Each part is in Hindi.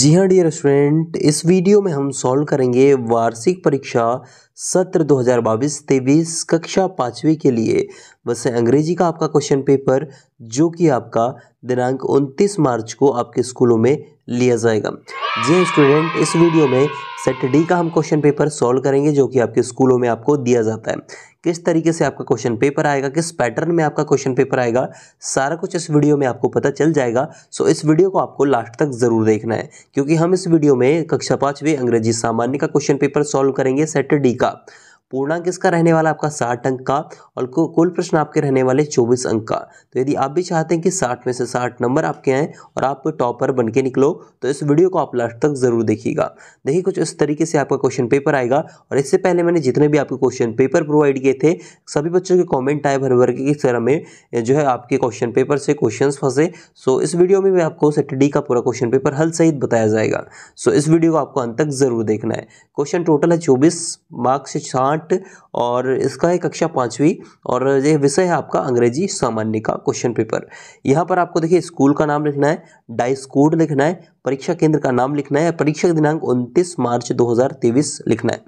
जी हाँ डियर स्टूडेंट इस वीडियो में हम सॉल्व करेंगे वार्षिक परीक्षा सत्र 2022-23 कक्षा पाँचवीं के लिए वैसे अंग्रेजी का आपका क्वेश्चन पेपर जो कि आपका दिनांक 29 मार्च को आपके स्कूलों में लिया जाएगा जी स्टूडेंट हाँ, इस वीडियो में सेट डी का हम क्वेश्चन पेपर सॉल्व करेंगे जो कि आपके स्कूलों में आपको दिया जाता है किस तरीके से आपका क्वेश्चन पेपर आएगा किस पैटर्न में आपका क्वेश्चन पेपर आएगा सारा कुछ इस वीडियो में आपको पता चल जाएगा सो इस वीडियो को आपको लास्ट तक ज़रूर देखना है क्योंकि हम इस वीडियो में कक्षा पाँचवीं अंग्रेजी सामान्य का क्वेश्चन पेपर सॉल्व करेंगे सेट डी का पूर्णांक इसका रहने वाला आपका साठ अंक का और कुल प्रश्न आपके रहने वाले चौबीस अंक का तो यदि आप भी चाहते हैं कि साठ में से साठ नंबर आपके आएँ और आप टॉपर बन के निकलो तो इस वीडियो को आप लास्ट तक ज़रूर देखिएगा देखिए कुछ इस तरीके से आपका क्वेश्चन पेपर आएगा और इससे पहले मैंने जितने भी आपके क्वेश्चन पेपर प्रोवाइड किए थे सभी बच्चों के कॉमेंट आए भर भर के तरह में जो है आपके क्वेश्चन पेपर से क्वेश्चन फंसे सो इस वीडियो में भी आपको सैटरडे का पूरा क्वेश्चन पेपर हल सहित बताया जाएगा सो इस वीडियो को आपको अंत तक ज़रूर देखना है क्वेश्चन टोटल है चौबीस मार्क्स साठ आठ और इसका है कक्षा पाँचवीं और ये विषय है आपका अंग्रेजी सामान्य का क्वेश्चन पेपर यहाँ पर आपको देखिए स्कूल का नाम लिखना है डाइस कोड लिखना है परीक्षा केंद्र का नाम लिखना है परीक्षा दिनांक उनतीस मार्च दो लिखना है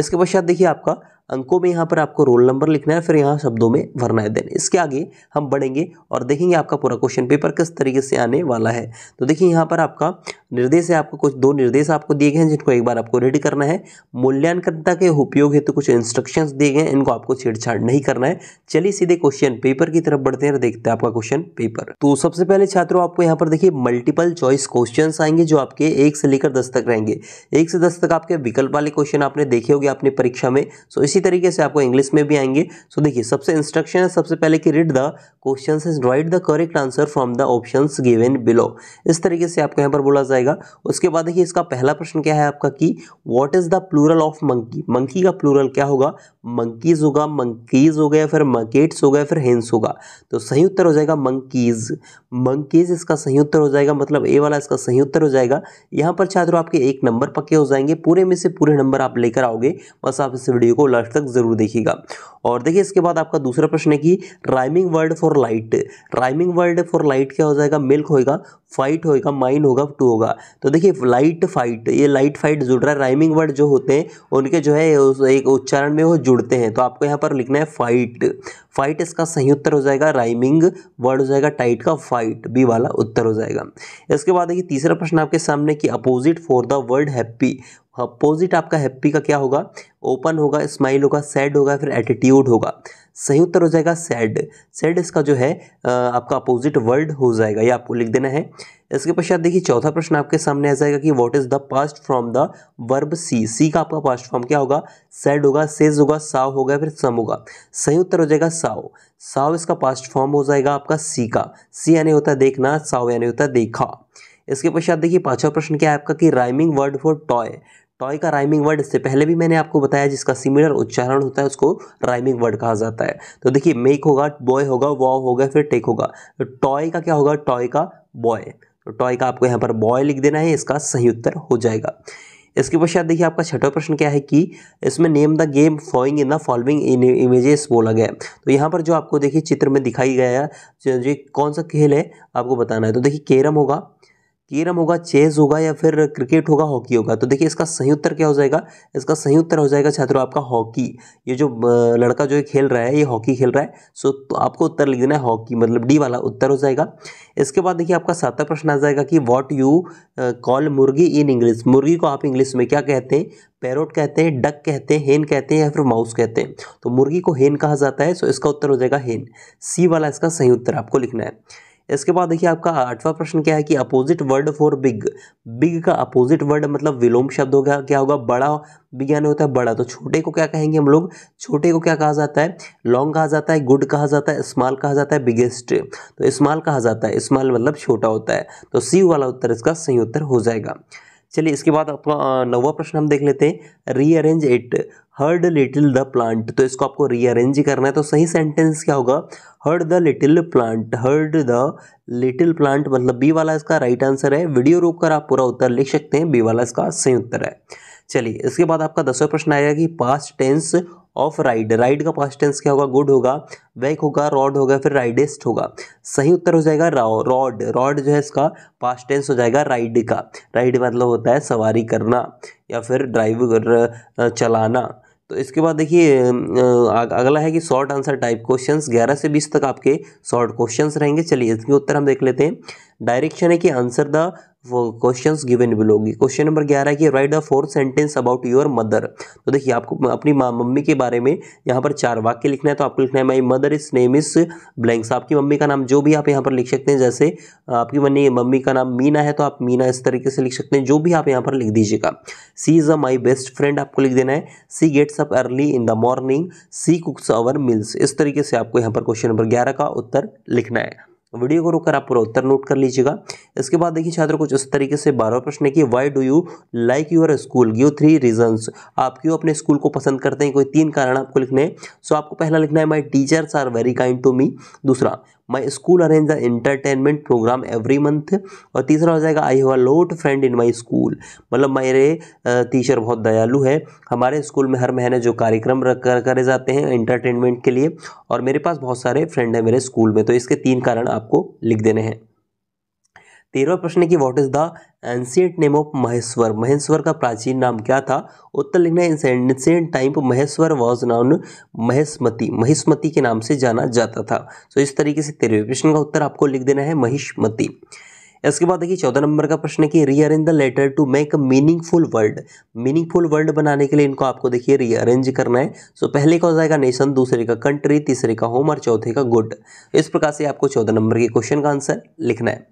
इसके पश्चात देखिए आपका अंकों में यहाँ पर आपको रोल नंबर लिखना है फिर यहाँ शब्दों में भरना है देन इसके आगे हम बढ़ेंगे और देखेंगे आपका पूरा क्वेश्चन पेपर किस तरीके से आने वाला है तो देखिए यहाँ पर आपका निर्देश है आपको कुछ दो निर्देश आपको दिए गए हैं जिनको एक बार आपको रेड करना है मूल्यांकनता के उपयोग हेतु तो कुछ इंस्ट्रक्शन दिए गए हैं इनको आपको छेड़छाड़ नहीं करना है चलिए सीधे क्वेश्चन पेपर की तरफ बढ़ते हैं और देखते हैं आपका क्वेश्चन पेपर तो सबसे पहले छात्रों आपको यहाँ पर देखिए मल्टीपल चॉइस क्वेश्चन आएंगे जो आपके एक से लेकर दस तक रहेंगे एक से दस तक आपके विकल्प वाले क्वेश्चन आपने देखे होंगे अपनी परीक्षा में सो तो इसी इसी तरीके से आपको इंग्लिश में भी आएंगे सो देखिए सबसे इंस्ट्रक्शन है सबसे पहले कि read the question is write the correct answer from the option given below इस तरीके से आपको यहाँ पर बोला जाएगा उसके बाद देखिए इसका पहला प्रश्न क्या है आपका कि what is the plural of monkey monkey का प्लूरल क्या होगा मंकीज होगा मंकीज हो गया फिर मकेट्स हो गया फिर हेंस होगा तो सही उत्तर हो जाएगा मंकीज मंकीज इसका सही उत्तर हो जाएगा मतलब ए वाला इसका सही उत्तर हो जाएगा यहाँ पर छात्रों आपके एक नंबर पक्के हो जाएंगे पूरे में से पूरे नंबर आप लेकर आओगे बस आप इस वीडियो को लास्ट मिनट तक ज़रूर देखिएगा और देखिए इसके बाद आपका दूसरा प्रश्न है कि rhyming word for light rhyming word for light क्या हो जाएगा मिल्क होएगा फाइट होगा माइन होगा टू होगा तो देखिए लाइट फाइट ये लाइट फाइट जुड़ रहा है राइमिंग वर्ड जो होते हैं उनके जो है एक उच्चारण में वो जुड़ते हैं तो आपको यहाँ पर लिखना है फाइट फाइट इसका सही उत्तर हो जाएगा राइमिंग वर्ड हो जाएगा टाइट का फाइट बी वाला उत्तर हो जाएगा इसके बाद देखिए तीसरा प्रश्न आपके सामने कि opposite for the word happy opposite आपका हैप्पी का क्या होगा ओपन होगा स्माइल होगा सैड होगा फिर एटीट्यूड होगा सही उत्तर हो जाएगा सैड सैड इसका जो है आपका अपोजिट वर्ड हो जाएगा ये आपको लिख देना है इसके पश्चात देखिए चौथा प्रश्न आपके सामने आ जाएगा कि what is the past from the verb see see का आपका पास्ट फॉर्म क्या होगा सेड होगा सेज होगा साव होगा फिर सम होगा सही उत्तर हो जाएगा साव साव इसका पास्ट फॉर्म हो जाएगा आपका सी का सी यानी होता है देखना साव यानी होता है देखा इसके पश्चात देखिए पांचवा प्रश्न क्या है आपका कि rhyming word for toy toy का राइमिंग वर्ड इससे पहले भी मैंने आपको बताया जिसका सिमिलर उच्चारण होता है उसको राइमिंग वर्ड कहा जाता है तो देखिए मेक होगा बॉय होगा वॉ होगा फिर टेक होगा तो टॉय का क्या होगा टॉय का बॉय तो टॉय का आपको यहाँ पर बॉय लिख देना है इसका सही उत्तर हो जाएगा इसके पश्चात देखिए आपका छठा प्रश्न क्या है कि इसमें name the game flying in the following images बोला गया है तो यहाँ पर जो आपको देखिए चित्र में दिखाई गया है जो कौन सा खेल है आपको बताना है तो देखिए कैरम होगा कैरम होगा चेस होगा या फिर क्रिकेट होगा हॉकी होगा तो देखिए इसका सही उत्तर क्या हो जाएगा इसका सही उत्तर हो जाएगा छात्रों आपका हॉकी ये जो लड़का जो खेल रहा है ये हॉकी खेल रहा है सो तो आपको उत्तर लिख देना है हॉकी मतलब डी वाला उत्तर हो जाएगा इसके बाद देखिए आपका सातवा प्रश्न आ जाएगा कि वॉट यू कॉल मुर्गी इन इंग्लिश मुर्गी को आप इंग्लिश में क्या कहते हैं पैरोट कहते हैं डक कहते हैं हेन कहते हैं या फिर माउस कहते हैं तो मुर्गी को हेन कहा जाता है सो इसका उत्तर हो जाएगा हेन सी वाला इसका सही उत्तर आपको लिखना है इसके बाद देखिए आपका आठवां प्रश्न क्या है कि opposite word for big big का अपोजिट वर्ड मतलब विलोम शब्द होगा क्या होगा बड़ा विज्ञान होता है बड़ा तो छोटे को क्या कहेंगे हम लोग छोटे को क्या कहा जाता है लॉन्ग कहा जाता है गुड कहा जाता है स्मॉल कहा जाता है बिगेस्ट तो स्मॉल कहा जाता है स्मॉल मतलब छोटा होता है तो सी वाला उत्तर इसका सही उत्तर हो जाएगा चलिए इसके बाद आपका नौवा प्रश्न हम देख लेते हैं rearrange it heard little the plant तो इसको आपको रीअरेंज ही करना है तो सही सेंटेंस क्या होगा heard the little plant heard the little plant मतलब बी वाला इसका राइट आंसर है वीडियो रोक कर आप पूरा उत्तर लिख सकते हैं बी वाला इसका सही उत्तर है चलिए इसके बाद आपका दसवा प्रश्न आएगा कि past tense of ride ride का पास्ट टेंस क्या होगा गुड होगा वैक होगा रॉड होगा फिर राइडेस्ट होगा सही उत्तर हो जाएगा रॉड रॉड जो है इसका पास्ट टेंस हो जाएगा राइड का राइड मतलब होता है सवारी करना या फिर ड्राइव चलाना तो इसके बाद देखिए अगला है कि शॉर्ट आंसर टाइप क्वेश्चंस 11 से 20 तक आपके शॉर्ट क्वेश्चंस रहेंगे चलिए इसके उत्तर हम देख लेते हैं डायरेक्शन है कि answer the question given below question number ग्यारह की write the fourth sentence about your mother तो देखिए आपको अपनी माँ मम्मी के बारे में यहाँ पर चार वाक्य लिखना है तो आपको लिखना है my mother is name is blanks आपकी मम्मी का नाम जो भी आप यहाँ पर लिख सकते हैं जैसे आपकी मनी मम्मी का नाम मीना है तो आप मीना इस तरीके से लिख सकते हैं जो भी आप यहाँ पर लिख दीजिएगा she is a my best friend आपको लिख देना है she gets up early in the morning she cooks our meals इस तरीके से आपको यहाँ पर क्वेश्चन नंबर ग्यारह का उत्तर लिखना है वीडियो को रोककर आप पूरा उत्तर नोट कर लीजिएगा इसके बाद देखिए छात्र कुछ इस तरीके से बारहवा प्रश्न है कि why do you like your school give three reasons आप क्यों अपने स्कूल को पसंद करते हैं कोई तीन कारण आपको लिखने हैं सो आपको पहला लिखना है my teachers are very kind to me दूसरा my school arrange the entertainment program every month और तीसरा हो जाएगा I have a lot friend in my school मतलब मेरे टीचर बहुत दयालु है हमारे स्कूल में हर महीने जो कार्यक्रम करे जाते हैं इंटरटेनमेंट के लिए और मेरे पास बहुत सारे फ्रेंड हैं मेरे स्कूल में तो इसके तीन कारण आपको लिख देने हैं तेरहवा प्रश्न है कि what is the ancient name of Maheshwar Maheshwar का प्राचीन नाम क्या था उत्तर लिखना है time Maheshwar was known Maheshmati Maheshmati के नाम से जाना जाता था सो so, इस तरीके से तेरहवें प्रश्न का उत्तर आपको लिख देना है महेशमती इसके बाद देखिए चौदह नंबर का प्रश्न है कि rearrange the letter to make a meaningful word meaningful word बनाने के लिए इनको आपको देखिए रीअरेंज करना है सो so, पहले का हो जाएगा नेशन दूसरे का कंट्री तीसरे का होम और चौथे का गुड इस प्रकार से आपको चौदह नंबर के क्वेश्चन का आंसर लिखना है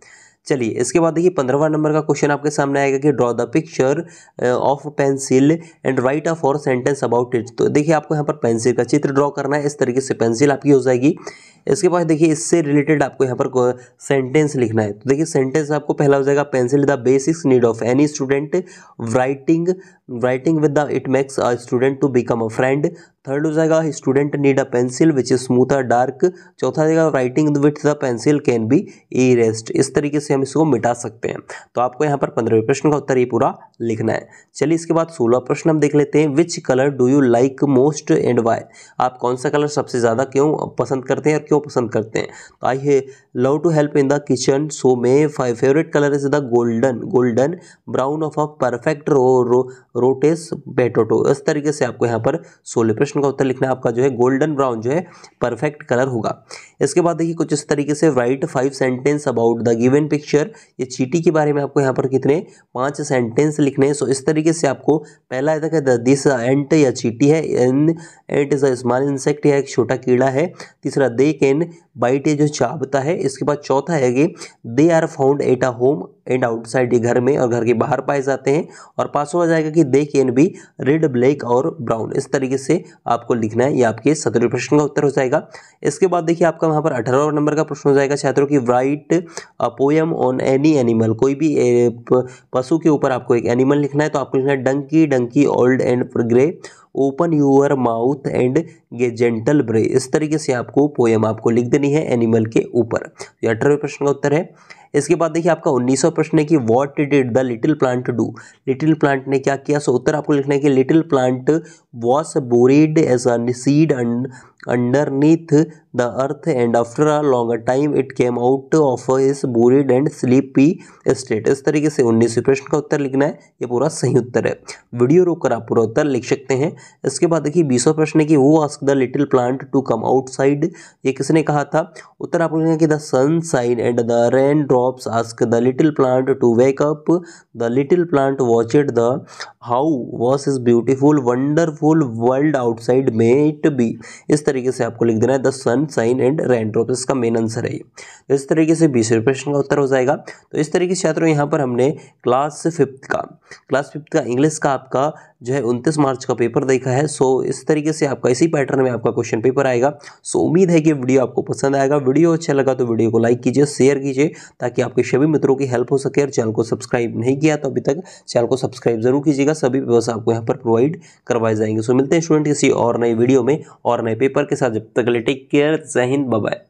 चलिए इसके बाद देखिए पंद्रहवा नंबर का क्वेश्चन आपके सामने आएगा कि draw the picture of pencil and write a four sentence about it तो देखिए आपको यहाँ पर पेंसिल का चित्र ड्रॉ करना है इस तरीके से पेंसिल आपकी हो जाएगी इसके बाद देखिए इससे रिलेटेड आपको यहाँ पर सेंटेंस लिखना है तो देखिए सेंटेंस आपको पहला हो जाएगा pencil the basics need of any student writing writing with the it makes a student to become a friend third हो जाएगा student need a pencil which is smooth a dark चौथा जाएगा writing with the pencil can be erased इस तरीके से हम इसको मिटा सकते हैं तो आपको यहाँ पर पंद्रहवें प्रश्न का उत्तर ये पूरा लिखना है चलिए इसके बाद सोलह प्रश्न हम देख लेते हैं which colour do you like most and why आप कौन सा कलर सबसे ज़्यादा क्यों पसंद करते हैं और क्यों पसंद करते हैं तो आई है love to help in the kitchen so my five favourite colour is the golden golden brown of a perfect रो रोटेस बेटोटो इस तरीके से आपको यहाँ पर सोलह प्रश्न का उत्तर लिखना है आपका जो है गोल्डन ब्राउन जो है परफेक्ट कलर होगा इसके बाद देखिए कुछ इस तरीके से write five sentence about the given picture ये चीटी के बारे में आपको यहाँ पर कितने पाँच सेंटेंस लिखने हैं सो इस तरीके से आपको पहला तक है दिस एंट या चीटी है an ant is a small insect या एक छोटा कीड़ा है तीसरा दे कैन बाइट ये जो चाबता है इसके बाद चौथा है कि they are found at a home and outside ये घर में और घर के बाहर पाए जाते हैं और पांचवा जाएगा कि they can be red black और ब्राउन इस तरीके से आपको लिखना है ये आपके सत्रहवें प्रश्न का उत्तर हो जाएगा इसके बाद देखिए आपका वहाँ पर अठारह नंबर का प्रश्न हो जाएगा छात्रों की write poem on any animal कोई भी पशु के ऊपर आपको एक एनिमल लिखना है तो आपको लिखना है donkey donkey old and grey open your mouth and गे जेंटल ब्रे इस तरीके से आपको पोयम आपको लिख देनी है एनिमल के ऊपर तो ये अठारहवें प्रश्न का उत्तर है इसके बाद देखिए आपका उन्नीस प्रश्न है कि what did the little plant do little plant ने क्या किया सो उत्तर आपको लिखना है कि little plant was buried as a seed neath the earth and after a longer time it came out of his buried and sleepy state इस तरीके से उन्नीसवें प्रश्न का उत्तर लिखना है ये पूरा सही उत्तर है वीडियो रोक कर आप पूरा उत्तर लिख सकते हैं इसके बाद देखिए बीसवा प्रश्न है कि वो ask the little plant to come outside ये किसने कहा था उत्तर आप लिखना कि the sun shine and the rain drops ask the little plant to wake up the little plant watch it the how was is beautiful wonderful world outside may it be इस तरीके से आपको लिख देना है the sun shine and raindrop इसका मेन आंसर है तो इस तरीके से बीसवें प्रश्न का उत्तर हो जाएगा तो इस तरीके से छात्रों यहाँ पर हमने क्लास फिफ्थ का क्लास फिफ्थ का इंग्लिश का आपका जो है उनतीस मार्च का पेपर देखा है सो इस तरीके से आपका इसी पैटर्न में आपका क्वेश्चन पेपर आएगा सो उम्मीद है कि वीडियो आपको पसंद आएगा वीडियो अच्छा लगा तो वीडियो को लाइक कीजिए शेयर कीजिए ताकि आपके सभी मित्रों की हेल्प हो सके और चैनल को सब्सक्राइब नहीं किया तो अभी तक चैनल को सब्सक्राइब जरूर कीजिएगा सभी पेपर्स आपको यहाँ पर प्रोवाइड करवाए जाएंगे सो मिलते हैं स्टूडेंट किसी और नई वीडियो में और नए पेपर के साथ जब तक ले टेक केयर जय हिंद बाय